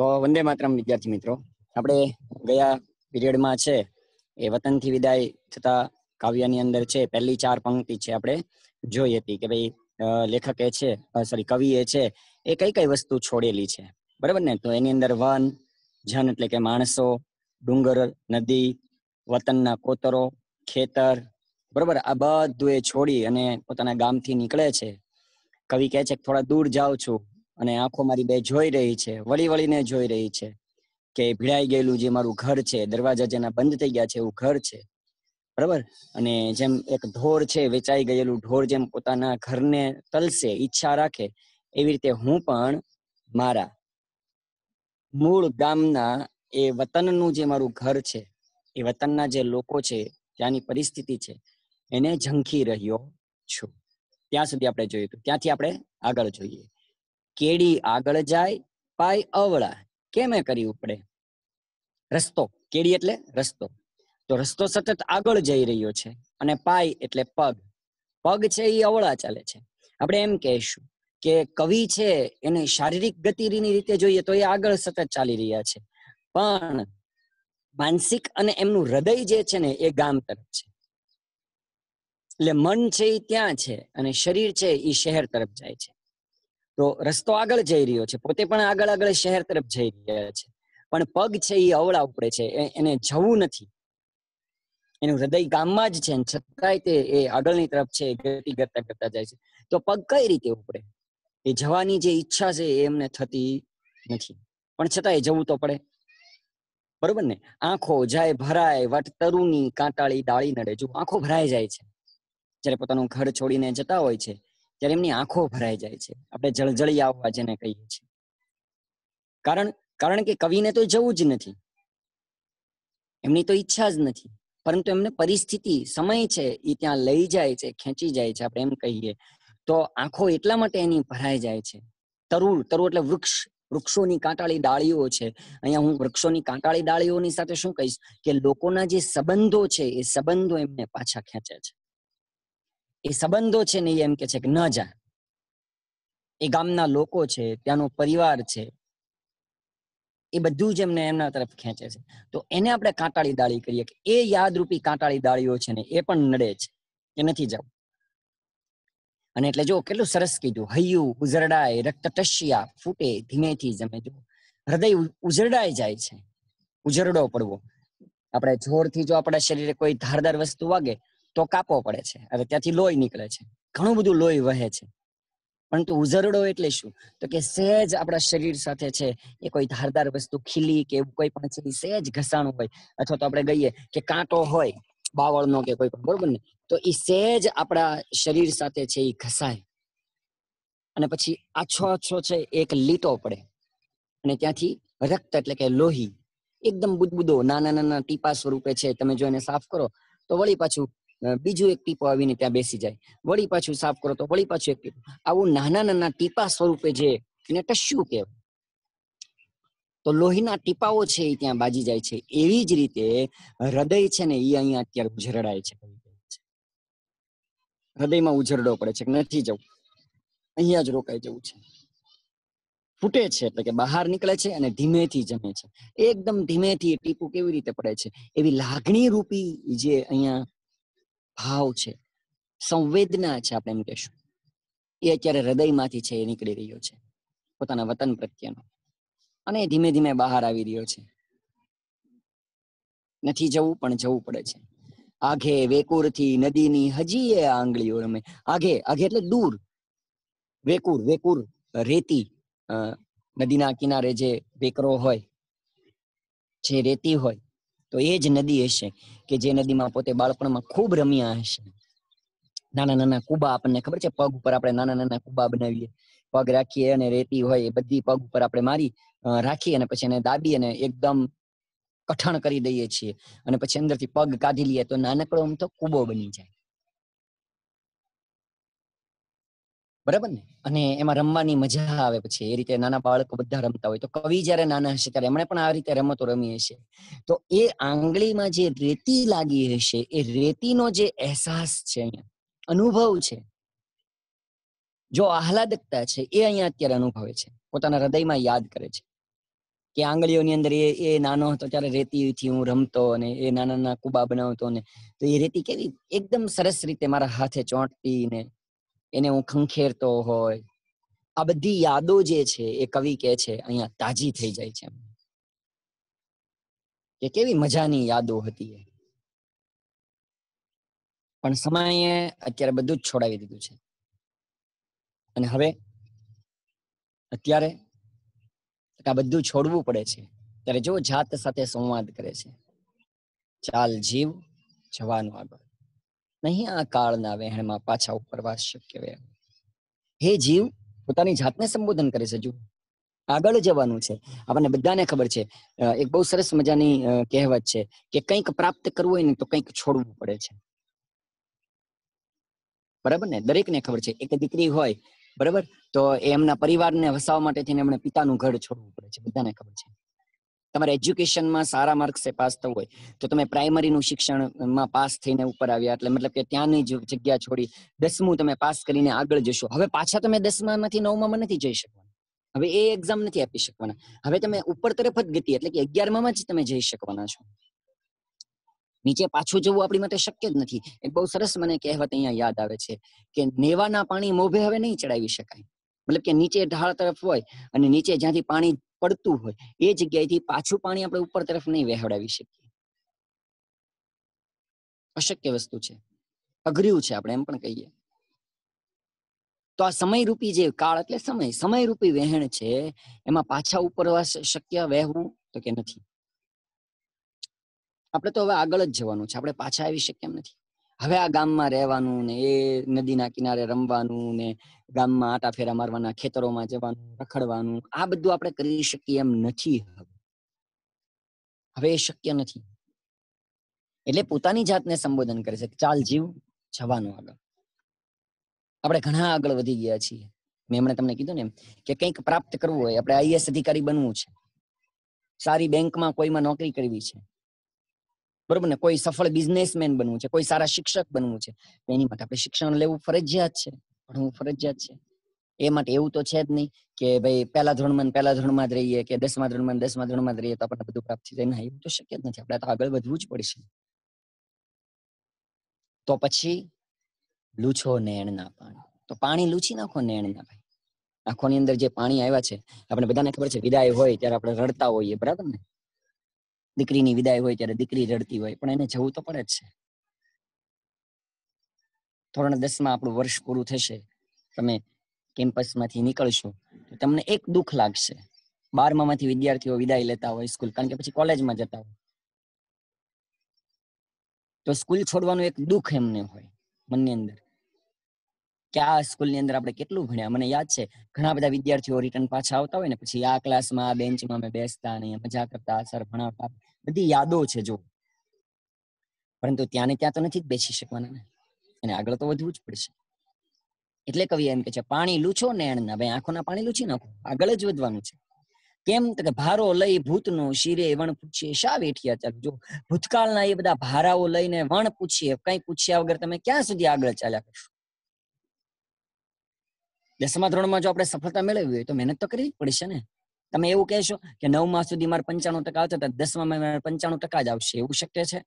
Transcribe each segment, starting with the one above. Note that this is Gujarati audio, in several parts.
તો વંદે માતરમ વિદ્યાર્થી મિત્રો આપણે ગયા પિરિયડમાં છે એ વતનથી વિદાય થતા કાવ્યની અંદર છે પહેલી ચાર પંક્તિ છે આપણે જોઈ હતી કે ભાઈ લેખક એ છે સોરી કવિ એ છે એ કઈ કઈ વસ્તુ છોડેલી છે બરાબર ને તો એની અંદર વન જન એટલે કે માણસો ડુંગર નદી વતનના કોતરો ખેતર બરોબર આ બધું એ છોડી અને પોતાના ગામથી નીકળે છે કવિ કહે છે થોડા દૂર જાઉં છું અને આંખો મારી બે જોઈ રહી છે વળી વળીને જોઈ રહી છે કે ભીડાઈ ગયેલું જે મારું ઘર છે દરવાજા જેના બંધ થઈ ગયા છે એવું ઘર છે બરાબર અને જેમ એક ઢોર છે વેચાઈ ગયેલું ઢોર જેમ પોતાના ઘરને તલસે ઈચ્છા રાખે એવી રીતે હું પણ મારા મૂળ ગામના એ વતનનું જે મારું ઘર છે એ વતનના જે લોકો છે ત્યાંની પરિસ્થિતિ છે એને ઝંખી રહ્યો છું ત્યાં સુધી આપણે જોયું ત્યાંથી આપણે આગળ જોઈએ કેડી આગળ જાય પાય અવળા કેમે કરવી પડે રસ્તો કેડી એટલે રસ્તો તો રસ્તો સતત આગળ જઈ રહ્યો છે અને પાય એટલે પગ પગ છે એ અવળા ચાલે છે આપણે એમ કહેશું કે કવિ છે એને શારીરિક ગતિની રીતે જોઈએ તો એ આગળ સતત ચાલી રહ્યા છે પણ માનસિક અને એમનું હૃદય જે છે ને એ ગામ તરફ છે એટલે મન છે એ ત્યાં છે અને શરીર છે એ શહેર તરફ જાય છે તો રસ્તો આગળ જઈ રહ્યો છે પોતે પણ આગળ આગળ શહેર તરફ જઈ રહ્યા છે પણ પગ છે એ અવળા ઉપડે છે એને જવું નથી એનું હૃદય ગામમાં જ છે છતાંય તે એ આગળની તરફ છે ગતિ કરતા કરતા જાય છે તો પગ કઈ રીતે ઉપડે એ જવાની જે ઈચ્છા છે એમને થતી નથી પણ છતાંય જવું તો પડે બરોબર ને આંખો જાય ભરાય વટ તરુની કાંટાળી ડાળી નડે જો આંખો ભરાય જાય છે જ્યારે પોતાનું ઘર છોડીને જતા હોય છે ત્યારે એમની આંખો ભરાઈ જાય છે આપણે જળજળી આવવા જેને કહીએ છીએ કારણ કારણ કે કવિને તો જવું જ નથી એમની તો ઈચ્છા જ નથી પરંતુ એમને પરિસ્થિતિ સમય છે એ ત્યાં લઈ જાય છે ખેંચી જાય છે આપણે એમ કહીએ તો આંખો એટલા માટે એની ભરાઈ જાય છે તરુણ તરુ એટલે વૃક્ષ વૃક્ષોની કાંટાળી ડાળીઓ છે અહીંયા હું વૃક્ષોની કાંટાળી ડાળીઓની સાથે શું કહીશ કે લોકોના જે સંબંધો છે એ સંબંધો એમને પાછા ખેંચે છે એ સંબંધો છે ને એમ કે છે કે ન જા એ ગામના લોકો છે ત્યાંનો પરિવાર છે એ બધું જ એમને એમના તરફ ખેંચે છે તો એને આપણે કાંટાળી દાળી કરીએ કે એ યાદરૂપી કાંટાળી દાળીઓ છે ને એ પણ નડે છે એ નથી જવું અને એટલે જો કેટલું સરસ કીધું હૈયું ઉઝરડાય રક્ત ટસ્યા ફૂટે ધીમેથી જમે જો હૃદય ઉઝરડાઈ જાય છે ઉઝરડો પડવો આપણે જોરથી જો આપણા શરીરે કોઈ ધારદાર વસ્તુ વાગે તો કાપો પડે છે હવે ત્યાંથી લોહી નીકળે છે ઘણું બધું લોહી વહે છે પરંતુ ઉઝરડો એટલે શું તો કે સહેજ આપણા શરીર સાથે છે એ કોઈ ધારદાર વસ્તુ ખીલી કે એવું કોઈ પણ છે સહેજ ઘસાણું હોય અથવા તો આપણે ગઈએ કે કાંટો હોય બાવળનો કે કોઈ પણ બરોબર ને તો એ સહેજ આપણા શરીર સાથે છે એ ઘસાય અને પછી આછો આછો છે એક લીટો પડે અને ત્યાંથી રક્ત એટલે કે લોહી એકદમ બુદબુદો નાના નાના ટીપા સ્વરૂપે છે તમે જો એને સાફ કરો તો વળી પાછું બીજું એક ટીપો આવીને ત્યાં બેસી જાય વળી પાછું સાફ કરો તો વળી પાછું એક ટીપું આવું નાના નાના ટીપા સ્વરૂપે જે એને ટશ્યું કહેવાય તો લોહીના ટીપાઓ છે એ ત્યાં બાજી જાય છે એવી જ રીતે હૃદય છે ને એ અહીંયા અત્યારે ઉજરડાય છે હૃદયમાં ઉજરડો પડે છે કે નથી જવું અહીંયા જ રોકાઈ જવું છે ફૂટે છે એટલે કે બહાર નીકળે છે અને ધીમેથી જમે છે એકદમ ધીમેથી ટીપું કેવી રીતે પડે છે એવી લાગણી રૂપી જે અહીંયા ભાવ છે સંવેદના છે આપણે એમ કહેશું એ અત્યારે હૃદયમાંથી છે એ નીકળી રહ્યો છે પોતાના વતન પ્રત્યેનો અને ધીમે ધીમે બહાર આવી રહ્યો છે નથી જવું પણ જવું પડે છે આઘે વેકુરથી નદીની હજી એ આંગળીઓ રમે આઘે આઘે એટલે દૂર વેકુર વેકુર રેતી નદીના કિનારે જે વેકરો હોય જે રેતી હોય તો એ જ નદી હશે કે જે નદીમાં પોતે બાળપણમાં ખૂબ રમ્યા હશે નાના નાના કુબા આપણને ખબર છે પગ ઉપર આપણે નાના નાના કુબા બનાવીએ પગ રાખીએ અને રેતી હોય એ બધી પગ ઉપર આપણે મારી રાખીએ અને પછી એને દાબી અને એકદમ કઠણ કરી દઈએ છીએ અને પછી અંદરથી પગ કાઢી લઈએ તો નાનકડો આમ તો કુબો બની જાય બરાબર ને અને એમાં રમવાની મજા આવે પછી એ રીતે નાના બાળકો બધા રમતા હોય તો કવિ જયારે નાના હશે ત્યારે એમણે પણ આ રીતે રમતો રમી હશે તો એ આંગળીમાં જે રેતી લાગી હશે એ રેતીનો જે અહેસાસ છે અહીંયા અનુભવ છે જો આહલાદકતા છે એ અહીંયા અત્યારે અનુભવે છે પોતાના હૃદયમાં યાદ કરે છે કે આંગળીઓની અંદર એ એ નાનો હતો ત્યારે રેતીથી હું રમતો અને એ નાના નાના કુબા બનાવતો ને તો એ રેતી કેવી એકદમ સરસ રીતે મારા હાથે ચોંટતી ને એને હું ખંખેરતો હોય આ બધી યાદો જે છે એ કવિ કે છે અહીંયા તાજી થઈ જાય છે કે કેવી મજાની યાદો હતી એ પણ સમયે અત્યારે બધું જ છોડાવી દીધું છે અને હવે અત્યારે આ બધું છોડવું પડે છે ત્યારે જો જાત સાથે સંવાદ કરે છે ચાલ જીવ જવાનું આગળ નહીં આ કાળના વહેણમાં પાછા ઉપર શક્ય વે હે જીવ પોતાની જાતને સંબોધન કરે છે જો આગળ જવાનું છે આપણને બધાને ખબર છે એક બહુ સરસ મજાની કહેવત છે કે કંઈક પ્રાપ્ત કરવું હોય ને તો કંઈક છોડવું પડે છે બરાબર ને દરેકને ખબર છે એક દીકરી હોય બરાબર તો એમના પરિવારને વસાવવા માટે થઈને એમણે પિતાનું ઘર છોડવું પડે છે બધાને ખબર છે તમારે એજ્યુકેશનમાં સારા માર્ક્સે પાસ થવું હોય તો તમે પ્રાઇમરીનું શિક્ષણમાં પાસ થઈને ઉપર આવ્યા એટલે મતલબ કે ત્યાંની જગ્યા છોડી દસમું તમે પાસ કરીને આગળ જશો હવે પાછા તમે દસમામાંથી નવમાં નથી જઈ શકવાના હવે એ એક્ઝામ નથી આપી શકવાના હવે તમે ઉપર તરફ જ ગતિ એટલે કે અગિયારમાં જ તમે જઈ શકવાના છો નીચે પાછું જવું આપણી માટે શક્ય જ નથી એક બહુ સરસ મને કહેવત અહીંયા યાદ આવે છે કે નેવાના પાણી મોભે હવે નહીં ચડાવી શકાય મતલબ કે નીચે ઢાળ તરફ હોય અને નીચે જ્યાંથી પાણી પડતું હોય એ જગ્યાએથી પાછું પાણી આપણે ઉપર તરફ નહીં વહેવડાવી શકીએ અશક્ય વસ્તુ છે અઘર્યું છે આપણે એમ પણ કહીએ તો આ સમયરૂપી જે કાળ એટલે સમય સમયરૂપી વહેણ છે એમાં પાછા ઉપર શક્ય વહેવું તો કે નથી આપણે તો હવે આગળ જ જવાનું છે આપણે પાછા આવી શકીએ એમ નથી હવે આ ગામમાં રહેવાનું ને એ નદીના કિનારે રમવાનું ને ગામમાં આટા ફેરા મારવાના ખેતરોમાં જવાનું રખડવાનું આ બધું આપણે કરી શકીએ એમ નથી હવે એ શક્ય નથી એટલે પોતાની જાતને સંબોધન કરે છે ચાલ જીવ જવાનું આગળ આપણે ઘણા આગળ વધી ગયા છીએ મેં હમણાં તમને કીધું ને કે કંઈક પ્રાપ્ત કરવું હોય આપણે આઈએસ અધિકારી બનવું છે સારી બેંકમાં કોઈમાં નોકરી કરવી છે બરોબર ને કોઈ સફળ બિઝનેસમેન બનવું છે કોઈ સારા શિક્ષક બનવું છે એની માટે આપણે શિક્ષણ લેવું ફરજિયાત છે ભણવું ફરજિયાત છે એ માટે એવું તો છે જ નહીં કે ભાઈ પહેલા ધોરણમાં પહેલા ધોરણમાં જ રહીએ કે દસમા ધોરણમાં દસમા ધોરણમાં જ રહીએ તો આપણને બધું પ્રાપ્ત થઈ જાય ના એવું તો શક્ય જ નથી આપણે તો આગળ વધવું જ પડશે તો પછી લૂછો નેણના પાણી તો પાણી લૂછી નાખો નેણના ભાઈ આંખો ની અંદર જે પાણી આવ્યા છે આપણે બધાને ખબર છે વિદાય હોય ત્યારે આપણે રડતા હોઈએ બરાબર ને દીકરીની વિદાય હોય ત્યારે દીકરી રડતી હોય પણ એને જવું તો પડે જ છે ધોરણ દસમાં આપણું વર્ષ પૂરું થશે તમે કેમ્પસમાંથી નીકળશો તો તમને એક દુઃખ લાગશે બારમા માંથી વિદ્યાર્થીઓ વિદાય લેતા હોય સ્કૂલ કારણ કે પછી કોલેજમાં જતા હોય તો સ્કૂલ છોડવાનું એક દુઃખ એમને હોય મનની અંદર કે આ સ્કૂલની અંદર આપણે કેટલું ભણ્યા મને યાદ છે ઘણા બધા વિદ્યાર્થીઓ રિટર્ન પાછા આવતા હોય ને પછી આ ક્લાસમાં આ બેન્ચમાં અમે બેસતા ને મજા કરતા સર ભણાવતા બધી યાદો છે જો પરંતુ ત્યાં ને ત્યાં તો નથી બેસી શકવાના ને અને આગળ તો વધવું જ પડશે એટલે કવિ એમ કે છે પાણી લૂછો ને નેણના ભાઈ આંખોના પાણી લૂછી નાખો આગળ જ વધવાનું છે કેમ કે ભારો લઈ ભૂતનો શિરે વણ પૂછીએ શા વેઠિયા ચાલ જો ભૂતકાળના એ બધા ભારાઓ લઈને વણ પૂછીએ કઈ પૂછ્યા વગર તમે ક્યાં સુધી આગળ ચાલ્યા કરશો દસમા ધોરણમાં જો આપણે સફળતા મેળવી હોય તો મહેનત તો કરવી જ પડશે ને તમે એવું કહેશો કે નવમાં સુધી મારે પંચાણું ટકા આવતા હતા દસમાં મારે પંચાણું ટકા જ આવશે એવું શક્ય છે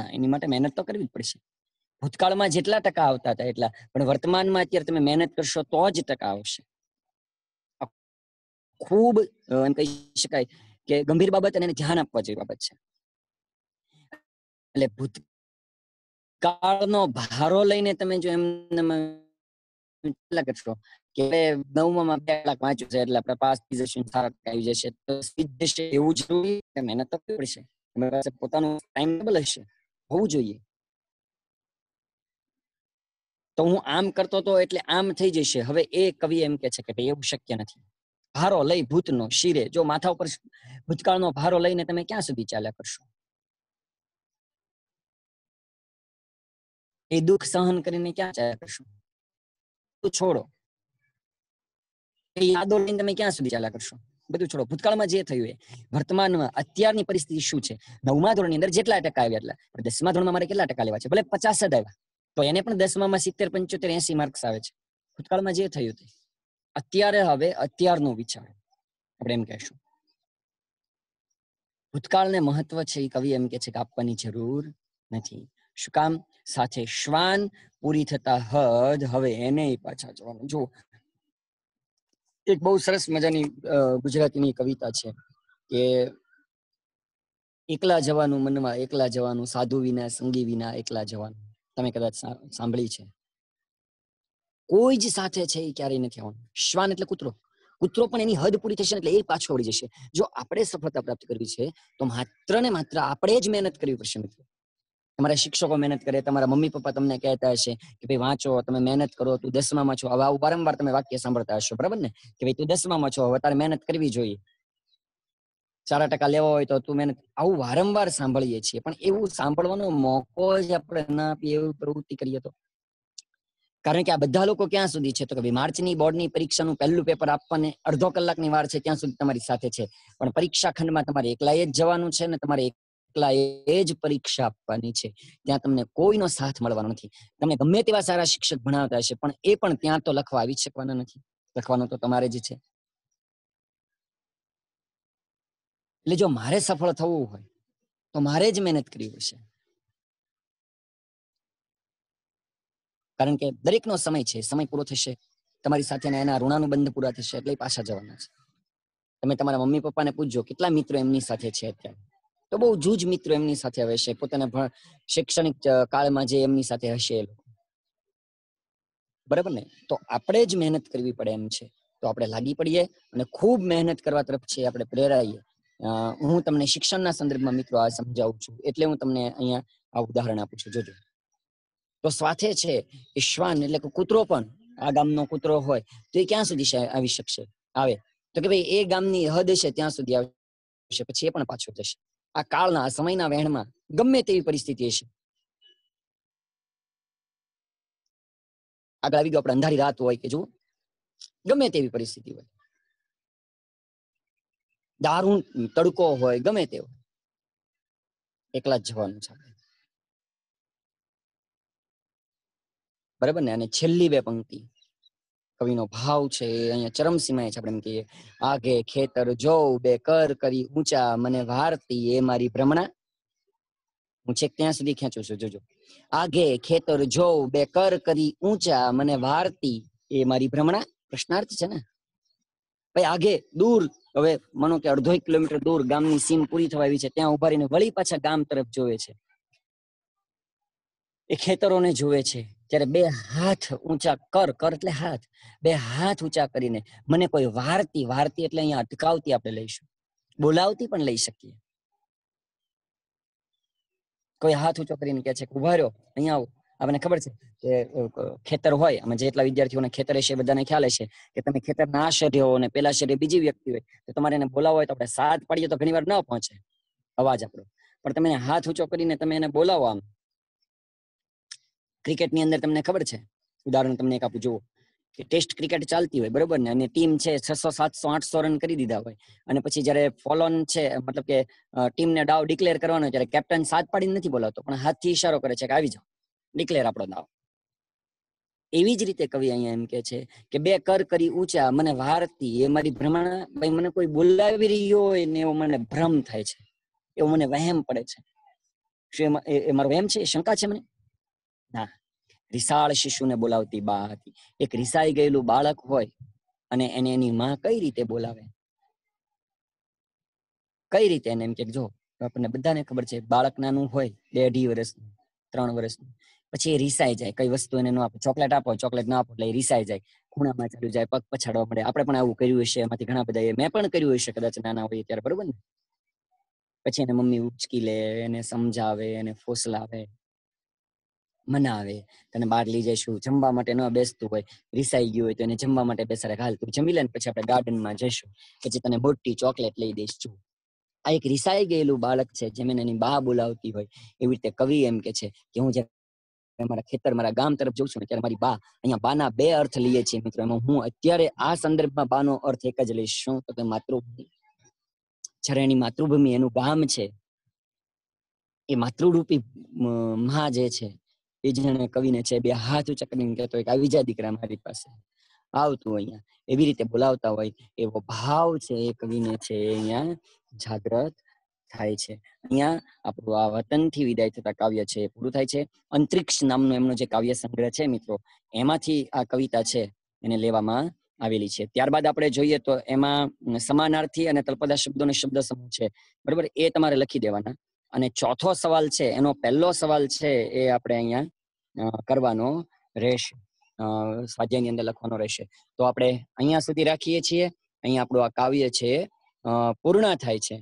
ના એની માટે મહેનત તો કરવી જ પડશે ભૂતકાળમાં જેટલા ટકા આવતા હતા એટલા પણ વર્તમાનમાં અત્યારે તમે મહેનત કરશો તો જ ટકા આવશે ખૂબ એમ કહી શકાય કે ગંભીર બાબત અને ધ્યાન આપવા જેવી બાબત છે એટલે ભૂતકાળનો ભારો લઈને તમે જો એમ કલાક એટલો કે નવમાં બે કલાક વાંચ્યું છે એટલે આપણે પાસ થઈ સારા આવી જશે તો સીધ જશે એવું જરૂરી કે મહેનત તો કરવી પડશે તમારી પાસે પોતાનું ટાઈમ ટેબલ હશે હોવું જોઈએ તો હું આમ કરતો તો એટલે આમ થઈ જશે હવે એ કવિ એમ કે છે કે ભાઈ એવું શક્ય નથી ભારો લઈ ભૂતનો શિરે જો માથા ઉપર ભૂતકાળનો ભારો લઈને તમે ક્યાં સુધી ચાલ્યા કરશો એ દુઃખ સહન કરીને ક્યાં ચાલ્યા કરશો છોડો એ યાદો લઈને તમે ક્યાં સુધી ચાલ્યા કરશો બધું છોડો ભૂતકાળમાં જે થયું એ વર્તમાનમાં અત્યારની પરિસ્થિતિ શું છે નવમા ધોરણની અંદર જેટલા ટકા આવ્યા એટલા દસમા ધોરણમાં મારે કેટલા ટકા લેવા છે ભલે પચાસ જ આવ્યા તો એને પણ દસમામાં સિત્તેર પંચોતેર એસી માર્ક્સ આવે છે ભૂતકાળમાં જે થયું તે અત્યારે હવે અત્યારનો વિચાર આપણે એમ કહેશું ભૂતકાળને મહત્વ છે એ કવિ એમ કે છે કે આપવાની જરૂર નથી કામ સાથે શ્વાન પૂરી થતા હદ હવે એને પાછા જવાનું જુઓ એક બહુ સરસ મજાની ગુજરાતીની કવિતા છે કે એકલા જવાનું મનમાં એકલા જવાનું સાધુ વિના સંગી વિના એકલા જવાનું તમે કદાચ સાંભળી છે કોઈ જ સાથે છે એ ક્યારેય નથી આવવાનું શ્વાન એટલે કૂતરો કૂતરો પણ એની હદ પૂરી થશે એટલે એ પાછો વળી જશે જો આપણે સફળતા પ્રાપ્ત કરવી છે તો માત્ર ને માત્ર આપણે જ મહેનત કરવી પડશે મિત્રો તમારા શિક્ષકો મહેનત કરે તમારા મમ્મી પપ્પા તમને કહેતા હશે કે ભાઈ વાંચો તમે મહેનત કરો તું દસમામાં છો હવે આવું વારંવાર તમે વાક્ય સાંભળતા હશો બરાબર ને કે ભાઈ તું દસમામાં છો હવે તારે મહેનત કરવી જોઈએ સારા ટકા લેવા હોય તો તું મહેનત આવું વારંવાર સાંભળીએ છીએ પણ એવું સાંભળવાનો મોકો જ આપણે ના આપીએ એવું પ્રવૃત્તિ કરીએ તો કારણ કે આ બધા લોકો ક્યાં સુધી છે તો કે ભાઈ માર્ચની બોર્ડની પરીક્ષાનું પહેલું પેપર આપવાને અડધો કલાકની વાર છે ત્યાં સુધી તમારી સાથે છે પણ પરીક્ષા ખંડમાં તમારે એકલાએ જ જવાનું છે ને તમારે એકલા એ જ પરીક્ષા આપવાની છે ત્યાં તમને કોઈનો સાથ મળવાનો નથી તમને ગમે તેવા સારા શિક્ષક ભણાવતા હશે પણ એ પણ ત્યાં તો લખવા આવી શકવાના નથી લખવાનો તો તમારે જ છે એટલે જો મારે સફળ થવું હોય તો મારે જ મહેનત કરવી પડશે કારણ કે દરેકનો સમય છે સમય પૂરો થશે તમારી સાથે એના ઋણાનું બંધ પૂરા થશે એટલે પાછા જવાના છે તમે તમારા મમ્મી પપ્પાને પૂછજો કેટલા મિત્રો એમની સાથે છે અત્યારે તો બહુ જૂજ મિત્રો એમની સાથે હવે છે પોતાના શૈક્ષણિક કાળમાં જે એમની સાથે હશે એ લોકો બરાબર ને તો આપણે જ મહેનત કરવી પડે એમ છે તો આપણે લાગી પડીએ અને ખૂબ મહેનત કરવા તરફ છે આપણે પ્રેરાઈએ હું તમને શિક્ષણના સંદર્ભમાં મિત્રો આ સમજાવું છું એટલે હું તમને અહીંયા આ ઉદાહરણ આપું છું જોજો તો સાથે છે એ શ્વાન એટલે કે કૂતરો પણ આ ગામનો કૂતરો હોય તો એ ક્યાં સુધી આવી શકશે આવે તો કે ભાઈ એ ગામની હદ છે ત્યાં સુધી આવશે પછી એ પણ પાછો જશે આ કાળના સમયના વહેણમાં ગમે તેવી પરિસ્થિતિ હશે આગળ આવી ગયો આપણે અંધારી રાત હોય કે જુઓ ગમે તેવી પરિસ્થિતિ હોય દારૂણ તડકો હોય ગમે તે હોય એકલા જ જવાનું છે બરાબર ને અને છેલ્લી બે પંક્તિ કવિનો ભાવ છે અહીંયા ચરમસીમાએ છે આપણે એમ કહીએ આગે ખેતર જોઉં બે કર કરી ઊંચા મને વારતી એ મારી ભ્રમણા હું છેક ત્યાં સુધી ખેંચું છું જોજો આગે ખેતર જોઉં બે કર કરી ઊંચા મને વારતી એ મારી ભ્રમણા પ્રશ્નાર્થ છે ને ભાઈ આગે દૂર હવે માનો કે અડધો કિલોમીટર દૂર ગામની સીમ પૂરી થવા આવી છે ત્યાં ઉભા રહીને વળી પાછા ગામ તરફ જોવે છે એ ખેતરોને જોવે છે ત્યારે બે હાથ ઊંચા કર કર એટલે હાથ બે હાથ ઊંચા કરીને મને કોઈ વારતી વારતી એટલે અહીંયા અટકાવતી આપણે લઈશું બોલાવતી પણ લઈ શકીએ કોઈ હાથ ઊંચો કરીને કે છે ઉભા રહ્યો અહીંયા આપણને ખબર છે કે ખેતર હોય આમાં જેટલા વિદ્યાર્થીઓને ખેતર હશે બધાને ખ્યાલ હશે કે તમે ખેતરના આ શેઠે હો અને પેલા શેઠે બીજી વ્યક્તિ હોય તો તમારે એને બોલાવો હોય તો આપણે સાથ પડીએ તો ઘણી વાર ન પહોંચે અવાજ આપણો પણ તમે હાથ ઊંચો કરીને તમે એને બોલાવો આમ ક્રિકેટની અંદર તમને ખબર છે ઉદાહરણ તમને એક આપું જુઓ કે ટેસ્ટ ક્રિકેટ ચાલતી હોય બરોબર ને અને ટીમ છે છસો સાતસો આઠસો રન કરી દીધા હોય અને પછી જયારે ફોલોન છે મતલબ કે ટીમને દાવ ડિક્લેર કરવાનો ત્યારે કેપ્ટન સાત પાડીને નથી બોલાવતો પણ હાથથી ઇશારો કરે છે કે આવી જાઓ ડિક્લેર આપણો દાવ એવી જ રીતે કવિ અહીંયા એમ કે છે કે બે કર કરી ઊંચા મને વારતી એ મારી ભ્રમણ ભાઈ મને કોઈ બોલાવી રહ્યો હોય ને એવો મને ભ્રમ થાય છે એવો મને વહેમ પડે છે શું એ મારો વહેમ છે એ શંકા છે મને ના રિસાળ શિશુને બોલાવતી બા હતી એક રિસાઈ ગયેલું બાળક હોય અને એને એની માં કઈ રીતે બોલાવે કઈ રીતે એને એમ કે જો આપણને બધાને ખબર છે બાળક નાનું હોય બે અઢી વર્ષનું ત્રણ વર્ષનું પછી એ રિસાઈ જાય કઈ વસ્તુ એને ન આપો ચોકલેટ આપો ચોકલેટ ના આપો એટલે રિસાઈ જાય ખૂણામાં ચાલ્યું જાય પગ પછાડવા પડે આપણે પણ આવું કર્યું હશે એમાંથી ઘણા બધા મેં પણ કર્યું હશે કદાચ નાના હોય ત્યારે બરોબર ને પછી એને મમ્મી ઉચકી લે એને સમજાવે એને ફોસલાવે મનાવે તને બહાર લઈ જઈશું જમવા માટે ન બેસતું હોય રિસાઈ ગયું હોય તો એને જમવા માટે બેસાડે હાલ તું જમી લે ને પછી આપણે ગાર્ડનમાં જઈશું પછી તને મોટી ચોકલેટ લઈ દઈશું આ એક રિસાઈ ગયેલું બાળક છે જેમ એની બા બોલાવતી હોય એવી રીતે કવિ એમ કે છે કે હું જ્યારે મારા ખેતર મારા ગામ તરફ જોઉં છું ત્યારે મારી બા અહીંયા બાના બે અર્થ લઈએ છીએ મિત્રો એમાં હું અત્યારે આ સંદર્ભમાં બાનો અર્થ એક જ લઈશ શું તો કે માતૃભૂમિ જ્યારે એની માતૃભૂમિ એનું ગામ છે એ માતૃરૂપી મહા જે છે એ જાણે કવિને છે બે હાથ ચકડીને કહેતો હોય કે આવી જા દીકરા મારી પાસે આવતું અહીંયા એવી રીતે બોલાવતા હોય એવો ભાવ છે એ કવિને છે અહીંયા જાગ્રત થાય છે અહીંયા આપણું આ વતનથી વિદાય થતા કાવ્ય છે પૂરું થાય છે અંતરિક્ષ નામનો એમનો જે કાવ્ય સંગ્રહ છે મિત્રો એમાંથી આ કવિતા છે એને લેવામાં આવેલી છે ત્યારબાદ આપણે જોઈએ તો એમાં સમાનાર્થી અને તલપદા શબ્દોનો શબ્દ સમૂહ છે બરોબર એ તમારે લખી દેવાના અને ચોથો સવાલ છે એનો પહેલો સવાલ છે એ આપણે અહીંયા કરવાનો રહેશે સ્વાધ્યાયની અંદર લખવાનો રહેશે તો આપણે અહીંયા સુધી રાખીએ છીએ અહીંયા આપણું આ કાવ્ય છે પૂર્ણ થાય છે